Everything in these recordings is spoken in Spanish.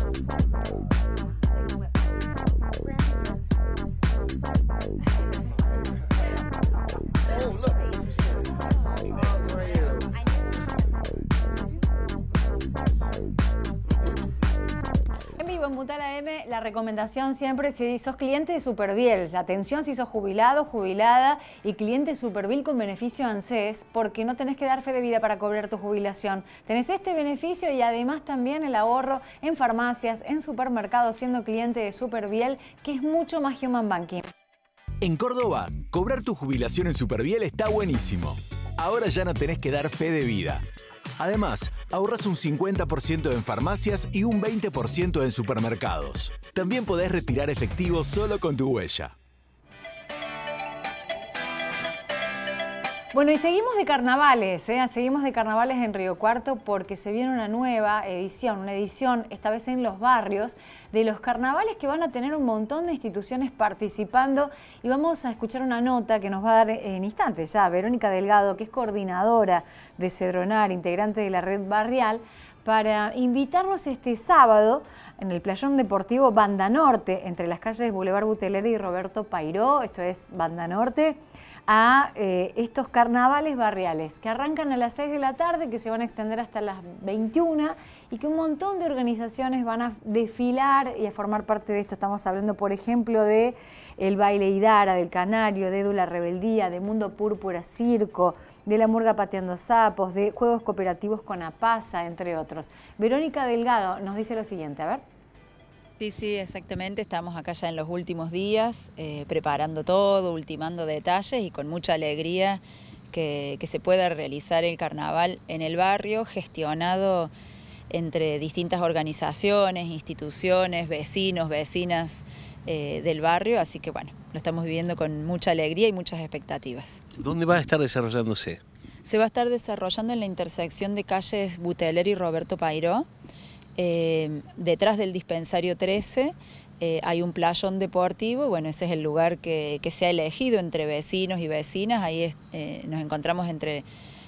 Thank you. en Butala M, la recomendación siempre si sos cliente de Superviel, la atención si sos jubilado, jubilada y cliente Superviel con beneficio ANSES, porque no tenés que dar fe de vida para cobrar tu jubilación. Tenés este beneficio y además también el ahorro en farmacias, en supermercados, siendo cliente de Superviel, que es mucho más human banking. En Córdoba, cobrar tu jubilación en Superviel está buenísimo. Ahora ya no tenés que dar fe de vida. Además, ahorras un 50% en farmacias y un 20% en supermercados. También podés retirar efectivo solo con tu huella. Bueno, y seguimos de carnavales, ¿eh? seguimos de carnavales en Río Cuarto porque se viene una nueva edición, una edición esta vez en los barrios, de los carnavales que van a tener un montón de instituciones participando y vamos a escuchar una nota que nos va a dar en instantes ya Verónica Delgado, que es coordinadora de Cedronar, integrante de la red barrial, para invitarnos este sábado en el playón deportivo Banda Norte, entre las calles Boulevard Butelera y Roberto Pairó, esto es Banda Norte, a eh, estos carnavales barriales que arrancan a las 6 de la tarde, que se van a extender hasta las 21 y que un montón de organizaciones van a desfilar y a formar parte de esto. Estamos hablando, por ejemplo, de El Baile Hidara, del Canario, de Edu Rebeldía, de Mundo Púrpura Circo, de La Murga Pateando Sapos, de Juegos Cooperativos con Apasa, entre otros. Verónica Delgado nos dice lo siguiente, a ver. Sí, sí, exactamente. Estamos acá ya en los últimos días, eh, preparando todo, ultimando detalles y con mucha alegría que, se pueda realizar el carnaval en el barrio, gestionado entre distintas organizaciones, instituciones, vecinos, vecinas eh, del barrio. Así que bueno, lo estamos viviendo con mucha alegría y muchas expectativas. ¿Dónde va a estar desarrollándose? Se va a estar desarrollando en la intersección de calles Buteler y Roberto Pairó. Em, detrás del dispensario 13 eh, hay un playón deportivo, bueno, ese es el lugar que, se ha elegido entre vecinos y vecinas, ahí eh, nos encontramos entre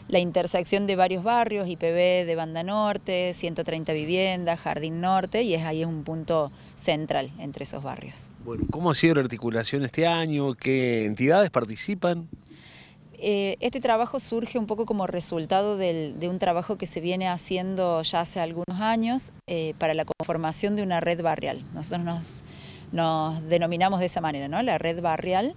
la intersección de varios barrios, IPB de Banda Norte, 130 viviendas, Jardín Norte, y es ahí es un punto central entre esos barrios. Bueno, ¿cómo ha sido la articulación este año? ¿Qué entidades participan? Eh, este trabajo surge un poco como resultado de un trabajo que se viene haciendo ya hace algunos años eh, para la conformación de una red barrial. Nosotros nos, denominamos de esa manera, ¿no? La red barrial.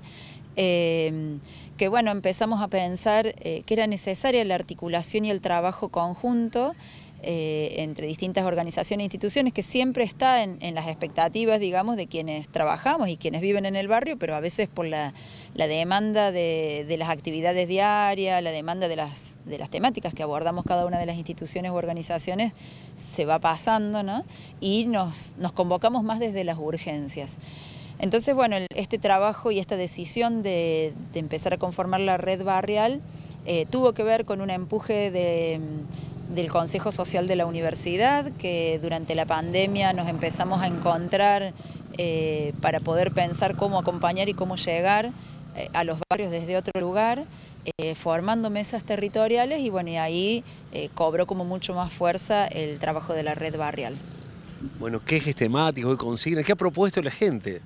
Eh, que bueno, empezamos a pensar que era necesaria la articulación y el trabajo conjunto eh, entre distintas organizaciones e instituciones que siempre está en, las expectativas, digamos, de quienes trabajamos y quienes viven en el barrio, pero a veces por la, demanda de, las actividades diarias, la demanda de las, de las temáticas que abordamos cada una de las instituciones u organizaciones, se va pasando, ¿no? Y nos, nos convocamos más desde las urgencias. Entonces, bueno, este trabajo y esta decisión de, empezar a conformar la red barrial eh, tuvo que ver con un empuje de del Consejo Social de la Universidad, que durante la pandemia nos empezamos a encontrar eh, para poder pensar cómo acompañar y cómo llegar eh, a los barrios desde otro lugar, eh, formando mesas territoriales y bueno, y ahí cobró como mucho más fuerza el trabajo de la red barrial. Bueno, ¿qué es temático este qué consigna qué ha propuesto la gente?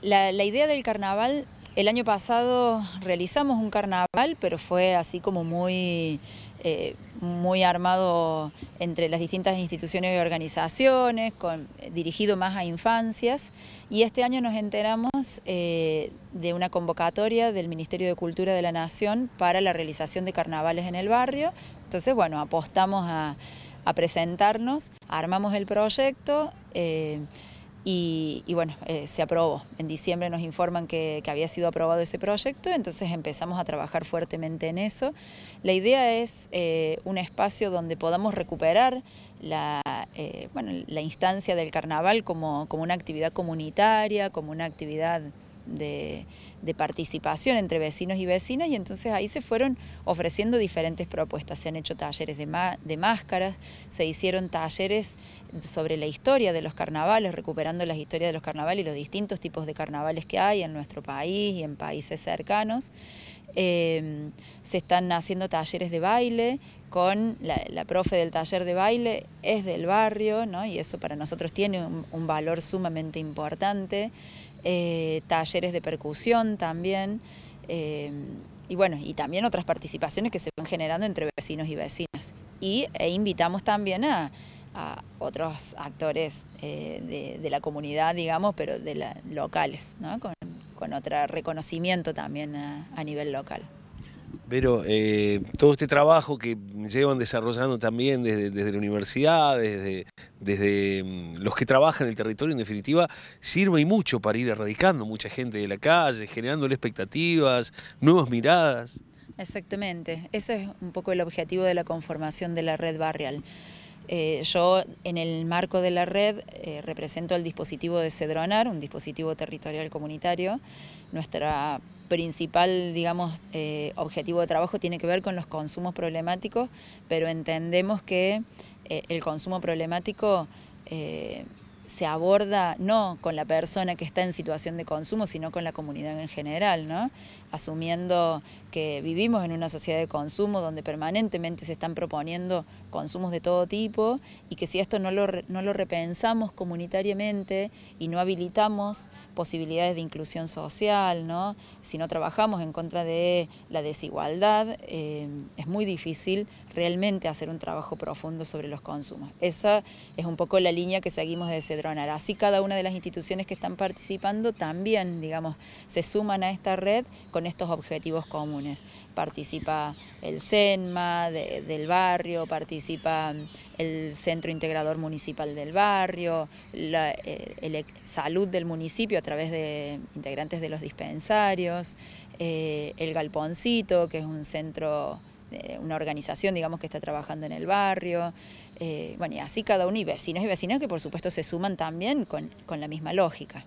la idea del carnaval el año pasado realizamos un carnaval, pero fue así como muy, eh, muy armado entre las distintas instituciones y organizaciones, dirigido más a infancias. Y este año nos enteramos eh, de una convocatoria del Ministerio de Cultura de la Nación para la realización de carnavales en el barrio. Entonces, bueno, apostamos a, presentarnos, armamos el proyecto. Eh, y, bueno, eh, se aprobó. En diciembre nos informan que, había sido aprobado ese proyecto, entonces empezamos a trabajar fuertemente en eso. La idea es eh, un espacio donde podamos recuperar la, eh, bueno, la instancia del carnaval como, como una actividad comunitaria, como una actividad de, participación entre vecinos y vecinas y entonces ahí se fueron ofreciendo diferentes propuestas. Se han hecho talleres de, máscaras, se hicieron talleres sobre la historia de los carnavales, recuperando las historias de los carnavales y los distintos tipos de carnavales que hay en nuestro país y en países cercanos. Em, se están haciendo talleres de baile con la, profe del taller de baile, es del barrio, ¿no? y eso para nosotros tiene un valor sumamente importante. Eh, talleres de percusión también, eh, y bueno, y también otras participaciones que se van generando entre vecinos y vecinas. Y e invitamos también a, otros actores eh, de, la comunidad, digamos, pero de locales, con, otro reconocimiento también a nivel local. Pero eh, todo este trabajo que llevan desarrollando también desde, la universidad, desde, desde mm, los que trabajan en el territorio, en definitiva, sirve y mucho para ir erradicando mucha gente de la calle, generándole expectativas, nuevas miradas. Exactamente, ese es un poco el objetivo de la conformación de la red barrial. Eh, yo en el marco de la red eh, represento al dispositivo de Cedronar, un dispositivo territorial comunitario. Nuestra principal, digamos, eh, objetivo de trabajo tiene que ver con los consumos problemáticos, pero entendemos que eh, el consumo problemático eh, se aborda no con la persona que está en situación de consumo, sino con la comunidad en general, ¿no? Asumiendo que vivimos en una sociedad de consumo donde permanentemente se están proponiendo consumos de todo tipo y que si esto no lo, no lo repensamos comunitariamente y no habilitamos posibilidades de inclusión social, ¿no? Si no trabajamos en contra de la desigualdad, eh, es muy difícil realmente hacer un trabajo profundo sobre los consumos. Esa es un poco la línea que seguimos desde Así cada una de las instituciones que están participando también, digamos, se suman a esta red con estos objetivos comunes. Participa el CENMA del barrio, participa el Centro Integrador Municipal del barrio, la eh, salud del municipio a través de integrantes de los dispensarios, eh, el Galponcito, que es un centro eh, una organización, digamos, que está trabajando en el barrio. Eh, bueno, y así cada uno, y vecinos y vecinas que por supuesto se suman también con, con la misma lógica.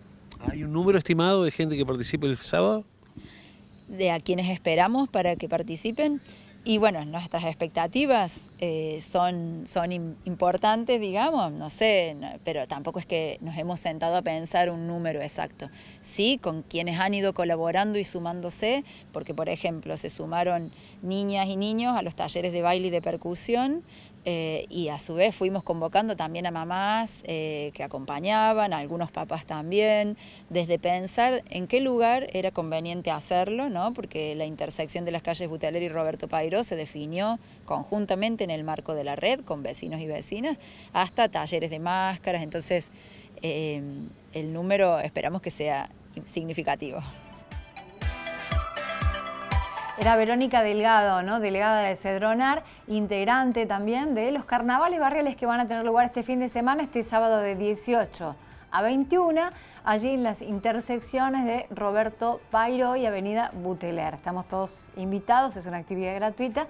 ¿Hay un número estimado de gente que participe el sábado? De a quienes esperamos para que participen. Y bueno, nuestras expectativas eh, son, son importantes, digamos, no sé, pero tampoco es que nos hemos sentado a pensar un número exacto. Sí, con quienes han ido colaborando y sumándose, porque por ejemplo se sumaron niñas y niños a los talleres de baile y de percusión, eh, y a su vez fuimos convocando también a mamás eh, que acompañaban, a algunos papás también, desde pensar en qué lugar era conveniente hacerlo, ¿no? porque la intersección de las calles Buteler y Roberto Pairo se definió conjuntamente en el marco de la red con vecinos y vecinas, hasta talleres de máscaras, entonces eh, el número esperamos que sea significativo. Era Verónica Delgado, delegada de Cedronar, integrante también de los carnavales barriales que van a tener lugar este fin de semana, este sábado de 18 a 21, allí en las intersecciones de Roberto Pairo y Avenida Buteler. Estamos todos invitados, es una actividad gratuita.